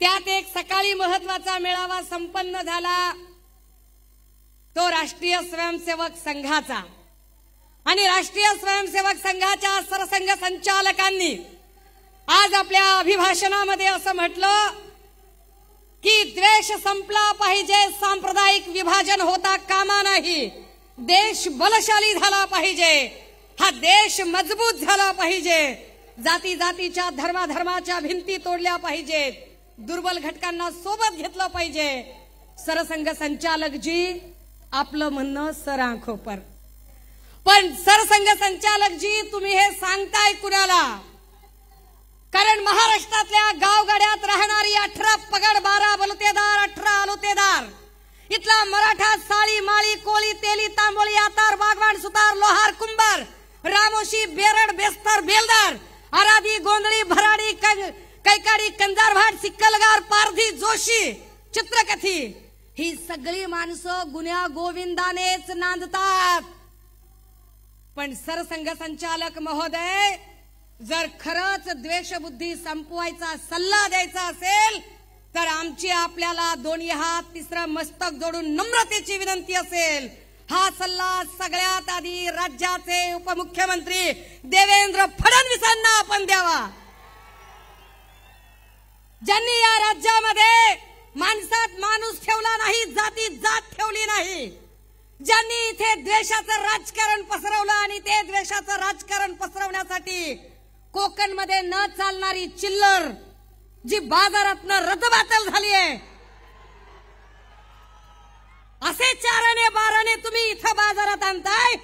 त्यात एक सकाळी महत्वाचा मेळावा संपन्न झाला तो राष्ट्रीय स्वयंसेवक संघाचा आणि राष्ट्रीय स्वयंसेवक संघाच्या सरसंघ संचालकांनी आज आपल्या अभिभाषणामध्ये असं म्हटलं की द्वेष संपला पाहिजे सांप्रदायिक विभाजन होता कामा नाही देश बलशाली झाला पाहिजे हा देश मजबूत झाला पाहिजे जाती जातीच्या धर्माधर्माच्या भिंती तोडल्या पाहिजेत दुर्बल घटकांना सोबत घेतलं पाहिजे सरसंघ संचालक जी आपलं म्हणणं सरांखोपर पण सरसंघ संचालक जी तुम्ही हे सांगताय कुणाला कारण महाराष्ट्रातल्या गावगाड्यात राहणारी अठरा पगड बारा बलुतेदार अठरा आलुतेदार इथला मराठा साळी माळी कोळी तेली तांबोळी आतार बागवान सुतार लोहार कुंभार रामोशी बेरड बेस्तर बेलदार आराधी गोंधळी भराडी कैकाडी कंजारभाट सिक्कलगार पारधी जोशी चित्रकथी ही सगळी माणसं गुन्ह्या गोविंदानेच नांदतात पण संचालक महोदय जर खरंच द्वेषबुद्धी संपवायचा सल्ला द्यायचा असेल तर आमची आपल्याला दोन्ही हात तिसरं मस्तक जोडून नम्रतेची विनंती असेल हा सल्ला सगळ्यात आधी राज्याचे उपमुख्यमंत्री देवेंद्र फडणवीसांना आपण द्यावा ज्यांनी या राज्यामध्ये माणसात माणूस ठेवला नाही जाती जात ठेवली नाही ज्यांनी इथे द्वेषाचं राजकारण पसरवलं आणि ते द्वेषाचं राजकारण पसरवण्यासाठी कोकणमध्ये न चालणारी चिल्लर जी बाजारातनं रदबातल झाली आहे असे चाराने बाराने तुम्ही इथं बाजारात आणताय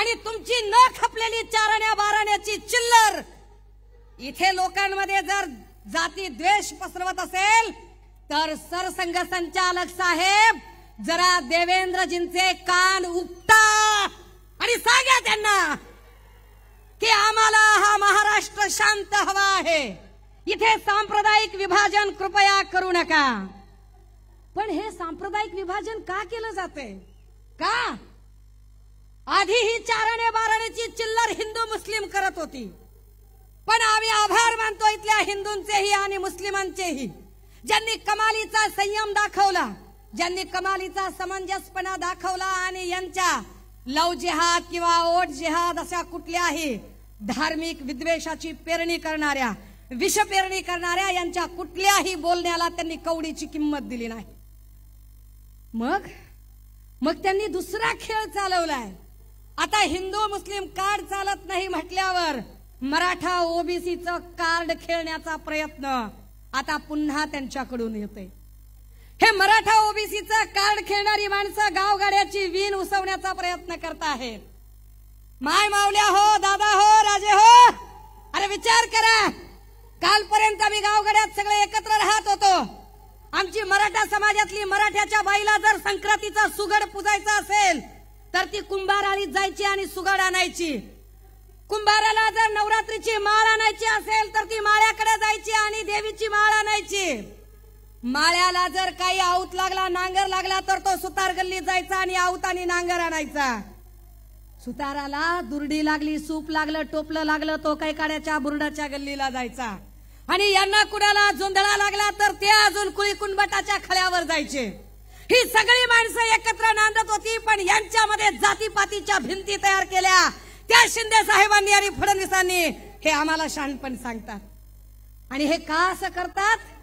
आणि तुमची न खपलेली चारण्या बाराण्याची चिल्लर इथे लोकांमध्ये जर जाती द्वेष पसरवत असेल तर संचालक साहेब जरा देवेंद्रजींचे कान उपटा आणि सांगा त्यांना की आम्हाला हा महाराष्ट्र शांत हवा आहे इथे सांप्रदायिक विभाजन कृपया करू नका पण हे सांप्रदायिक विभाजन का केलं जाते का आधी ही चारणे बारणेची चिल्लर हिंदू मुस्लिम करत होती पण आम्ही आभार मानतो इथल्या हिंदूंचेही आणि मुस्लिमांचेही ज्यांनी कमालीचा संयम दाखवला ज्यांनी कमालीचा समंजसपणा दाखवला आणि यांच्या लव जिहाद किंवा ओट जिहाद अशा कुठल्याही धार्मिक विद्वेषाची पेरणी करणाऱ्या विष पेरणी करणाऱ्या यांच्या कुठल्याही बोलण्याला त्यांनी कवडीची किंमत दिली नाही मग मग त्यांनी दुसरा खेळ चालवलाय आता हिंदू मुस्लिम कार्ड चालत नाही म्हटल्यावर मराठा च कार्ड खेळण्याचा प्रयत्न आता पुन्हा त्यांच्याकडून येतोय हे मराठा ओबीसीच कार्ड खेळणारी माणसं गावगाड्याची वीन उसवण्याचा प्रयत्न करत आहेत माय मावल्या हो दादा हो राजे हो अरे विचार करा कालपर्यंत आम्ही गावगाड्यात सगळे एकत्र राहत होतो आमची मराठा समाजातली मराठ्याच्या बाईला जर संक्रांतीचा सुगड पुजायचा असेल तर ती कुंभाराळीत जायची आणि सुगड आणायची कुंभाराला जर नवरात्रीची माळ आणायची असेल तर ती माळ्याकडे जायची आणि देवीची माळ आणायची माळ्याला जर काही आऊत लागला नांगर लागला तर तो सुतार गल्ली जायचा आणि आऊत आणि नांगर आणायचा सुताराला दुर्डी लागली सूप लागलं टोपलं लागलं तो काही काड्याच्या बुरडाच्या गल्लीला जायचा आणि यांना कुणाला झुंधळा लागला तर ते अजून कुळी कुंभटाच्या खळ्यावर जायचे ही सगळी माणसं एकत्र नांदत होती पण यांच्यामध्ये जातीपातीच्या भिंती तयार केल्या त्या शिंदे साहेबांनी आणि फडणवीसांनी हे आम्हाला शहाणपणे सांगतात आणि हे का असं करतात